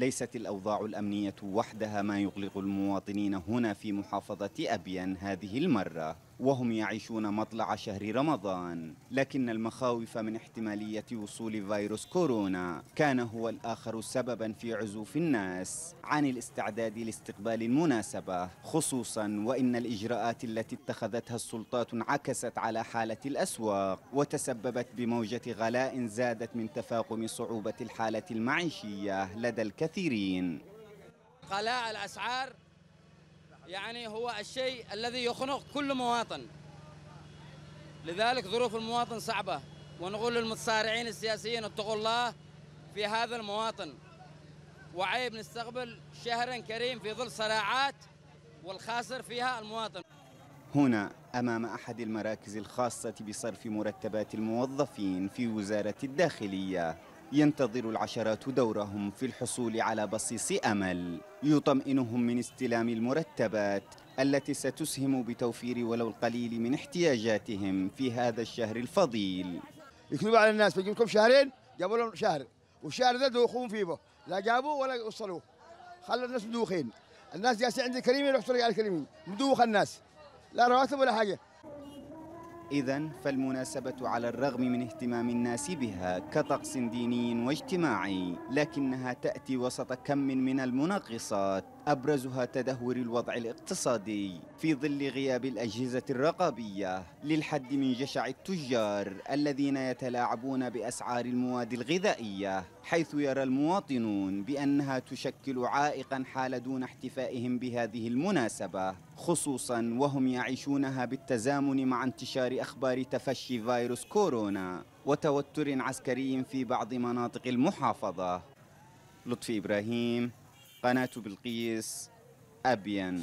ليست الأوضاع الأمنية وحدها ما يقلق المواطنين هنا في محافظة أبيان هذه المرة وهم يعيشون مطلع شهر رمضان لكن المخاوف من احتمالية وصول فيروس كورونا كان هو الآخر سببا في عزوف الناس عن الاستعداد لاستقبال المناسبة خصوصا وإن الإجراءات التي اتخذتها السلطات انعكست على حالة الأسواق وتسببت بموجة غلاء زادت من تفاقم صعوبة الحالة المعيشية لدى الكثيرين غلاء الأسعار يعني هو الشيء الذي يخنق كل مواطن لذلك ظروف المواطن صعبة ونقول للمتصارعين السياسيين اتقوا الله في هذا المواطن وعيب نستقبل شهرا كريم في ظل صراعات والخاسر فيها المواطن هنا أمام أحد المراكز الخاصة بصرف مرتبات الموظفين في وزارة الداخلية ينتظر العشرات دورهم في الحصول على بصيص أمل يطمئنهم من استلام المرتبات التي ستسهم بتوفير ولو القليل من احتياجاتهم في هذا الشهر الفضيل يكذبوا على الناس بيجيب لكم شهرين جابوا لهم شهر والشهر ده دوخون فيه بو. لا جابوه ولا وصلوه خلوا الناس مدوخين الناس جالسين عند الكريمين يروحوا على الكريمين مدوخ الناس لا رواتب ولا حاجه إذا فالمناسبة على الرغم من اهتمام الناس بها كطقس ديني واجتماعي لكنها تأتي وسط كم من المناقصات أبرزها تدهور الوضع الاقتصادي في ظل غياب الأجهزة الرقابية للحد من جشع التجار الذين يتلاعبون بأسعار المواد الغذائية حيث يرى المواطنون بأنها تشكل عائقا حال دون احتفائهم بهذه المناسبة خصوصا وهم يعيشونها بالتزامن مع انتشار أخبار تفشي فيروس كورونا وتوتر عسكري في بعض مناطق المحافظة لطفي إبراهيم قناة بلقيس أبين